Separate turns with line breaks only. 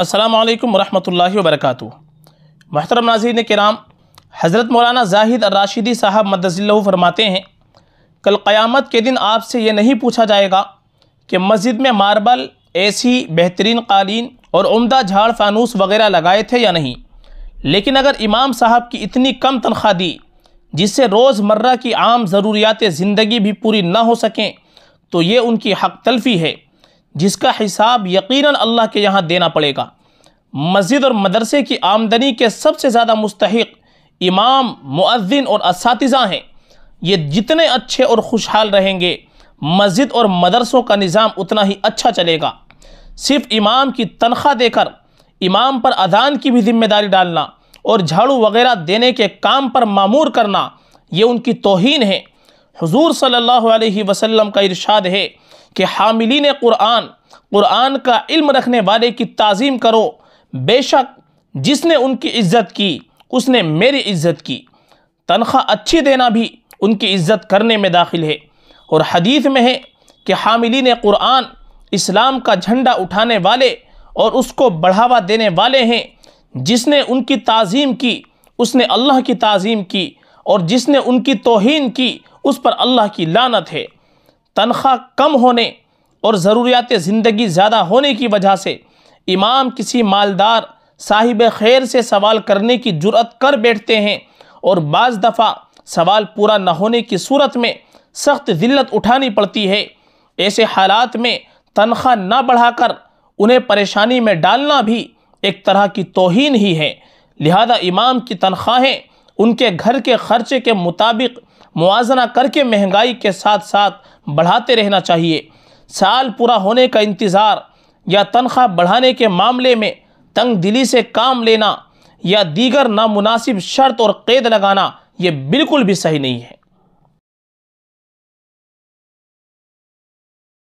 असलकम वरहमल वरक महतरम नाजीन कराम हज़रत मौलाना जाहिद राशिदी साहब मदजिल्ल फरमाते हैं कल क़यामत के दिन आपसे ये नहीं पूछा जाएगा कि मस्जिद में मार्बल सी बेहतरीन कालीन और उम्दा झाड़ फानूस वगैरह लगाए थे या नहीं लेकिन अगर इमाम साहब की इतनी कम तनख्वाह दी जिससे रोज़मर्रा की आम ज़रूरियात ज़िंदगी भी पूरी ना हो सकें तो ये उनकी हक तलफ़ी है जिसका हिसाब यकीनन अल्लाह के यहाँ देना पड़ेगा मस्जिद और मदरसे की आमदनी के सबसे ज़्यादा मुस्तक इमाम मुअद्दिन और इस हैं ये जितने अच्छे और खुशहाल रहेंगे मस्जिद और मदरसों का निज़ाम उतना ही अच्छा चलेगा सिर्फ इमाम की तनख्वाह देकर इमाम पर अजान की भी जिम्मेदारी डालना और झाड़ू वगैरह देने के काम पर मामूर करना ये उनकी तोहन है हुजूर सल्लल्लाहु अलैहि वसल्लम का इरशाद है कि हामिलीन क़ुरान क़ुरान का इल्म रखने वाले की ताज़ीम करो बेशक जिसने उनकी इज़्ज़त की उसने मेरी इज़्ज़त की तनख्वाह अच्छी देना भी उनकी इज़्ज़त करने में दाखिल है और हदीस में है कि हामिलीन क़ुरान इस्लाम का झंडा उठाने वाले और उसको बढ़ावा देने वाले हैं जिसने उनकी ताज़ीम की उसने अल्लाह की ताज़ीम की और जिसने उनकी तोहन की उस पर अल्लाह की लानत है तनख्वाह कम होने और ज़रूरियात ज़िंदगी ज़्यादा होने की वजह से इमाम किसी मालदार साहिब खैर से सवाल करने की जुरत कर बैठते हैं और बाज़ दफ़ा सवाल पूरा न होने की सूरत में सख्त ज़िल्लत उठानी पड़ती है ऐसे हालात में तनख्वाह न बढ़ाकर उन्हें परेशानी में डालना भी एक तरह की तोहन ही है लिहाजा इमाम की तनख्वाहें उनके घर के खर्चे के मुताबिक मुआजना करके महंगाई के साथ साथ बढ़ाते रहना चाहिए साल पूरा होने का इंतज़ार या तनख्वाह बढ़ाने के मामले में तंग दिली से काम लेना या दीगर नामुनासिब शर्त और क़ैद लगाना ये बिल्कुल भी सही नहीं है